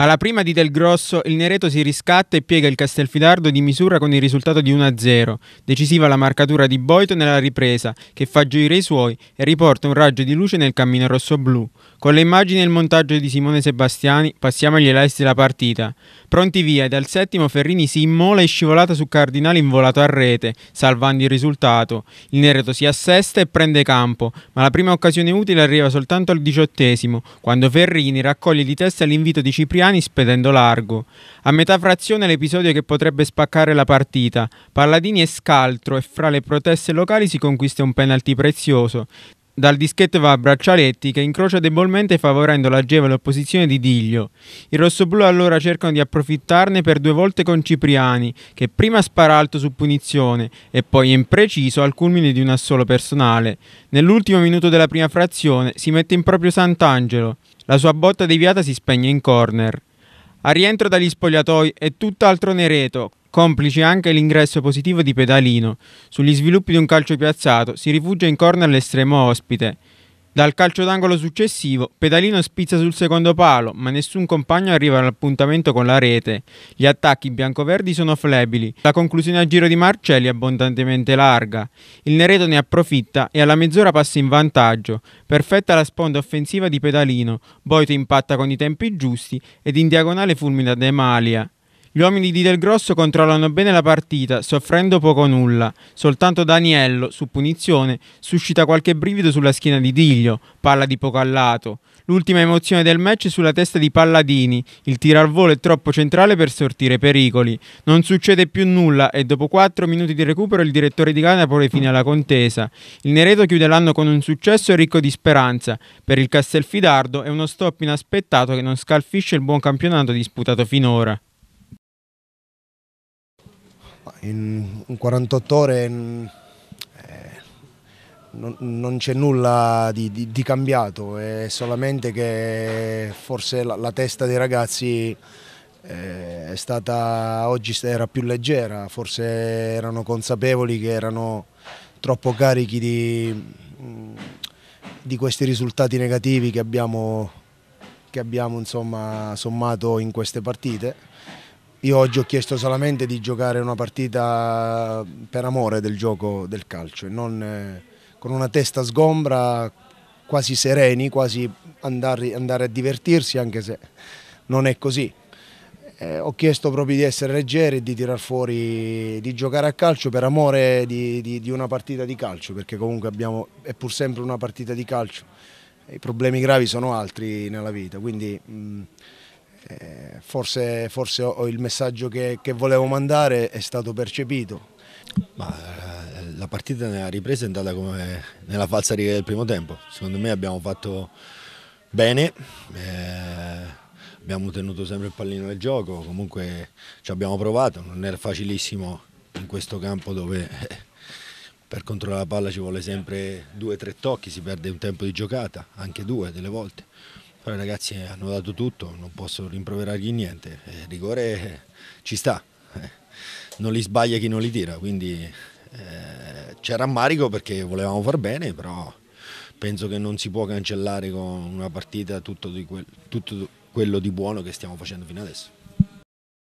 Alla prima di Del Grosso, il Nereto si riscatta e piega il Castelfidardo di misura con il risultato di 1-0. Decisiva la marcatura di Boito nella ripresa, che fa gioire i suoi e riporta un raggio di luce nel cammino rosso-blu. Con le immagini e il montaggio di Simone Sebastiani, passiamo agli elassi della partita. Pronti via, e dal settimo Ferrini si immola e scivolata su Cardinale involato a rete, salvando il risultato. Il Nereto si assesta e prende campo, ma la prima occasione utile arriva soltanto al diciottesimo, quando Ferrini raccoglie di testa l'invito di Cipriani Milani spedendo largo. A metà frazione l'episodio che potrebbe spaccare la partita. Palladini è scaltro e fra le proteste locali si conquista un penalty prezioso. Dal dischetto va a Braccialetti che incrocia debolmente favorendo l'agevole opposizione di Diglio. I rossoblù allora cercano di approfittarne per due volte con Cipriani che prima spara alto su punizione e poi è impreciso al culmine di un assolo personale. Nell'ultimo minuto della prima frazione si mette in proprio Sant'Angelo. La sua botta deviata si spegne in corner. A rientro dagli spogliatoi è tutt'altro Nereto, complice anche l'ingresso positivo di Pedalino. Sugli sviluppi di un calcio piazzato si rifugia in corner all'estremo ospite. Dal calcio d'angolo successivo, Pedalino spizza sul secondo palo, ma nessun compagno arriva all'appuntamento con la rete. Gli attacchi biancoverdi sono flebili, la conclusione a giro di Marcelli è abbondantemente larga. Il Nereto ne approfitta e alla mezz'ora passa in vantaggio. Perfetta la sponda offensiva di Pedalino, Boito impatta con i tempi giusti ed in diagonale fulmina De Malia. Gli uomini di Del Grosso controllano bene la partita, soffrendo poco o nulla. Soltanto Daniello, su punizione, suscita qualche brivido sulla schiena di Diglio, palla di poco allato. L'ultima emozione del match è sulla testa di Palladini, il tiro al volo è troppo centrale per sortire pericoli. Non succede più nulla e dopo 4 minuti di recupero il direttore di gara pone fine alla contesa. Il Nereto chiude l'anno con un successo ricco di speranza. Per il Castelfidardo è uno stop inaspettato che non scalfisce il buon campionato disputato finora in 48 ore mm, eh, non, non c'è nulla di, di, di, cambiato, è solamente che forse la, la testa dei ragazzi eh, stata, oggi era più leggera, forse erano consapevoli che erano troppo carichi di, mm, di questi risultati negativi che abbiamo, che abbiamo insomma, sommato in queste partite io oggi ho chiesto solamente di giocare una partita per amore del gioco del calcio e non eh, con una testa sgombra, quasi sereni, quasi andare, andare, a divertirsi anche se non è così. Eh, ho chiesto proprio di essere leggeri, di tirar fuori, di giocare a calcio per amore di, di, di una partita di calcio, perché comunque abbiamo, è pur sempre una partita di calcio. I problemi gravi sono altri nella vita, quindi... Mh, mm, eh, forse, forse ho il messaggio che, che, volevo mandare è stato percepito. Ma eh, la partita nella ripresa è andata come nella falsa riga del primo tempo, secondo me abbiamo fatto bene, eh, abbiamo tenuto sempre il pallino del gioco, comunque ci abbiamo provato, non era facilissimo in questo campo dove eh, per controllare la palla ci vuole sempre due o tre tocchi, si perde un tempo di giocata, anche due delle volte. Però i ragazzi hanno dato tutto, non posso rimproverargli niente, il eh, rigore eh, ci sta, eh, non li sbaglia chi non li tira, quindi eh, c'è rammarico perché volevamo far bene, però penso che non si può cancellare con una partita tutto, di quel, tutto quello di buono che stiamo facendo fino adesso.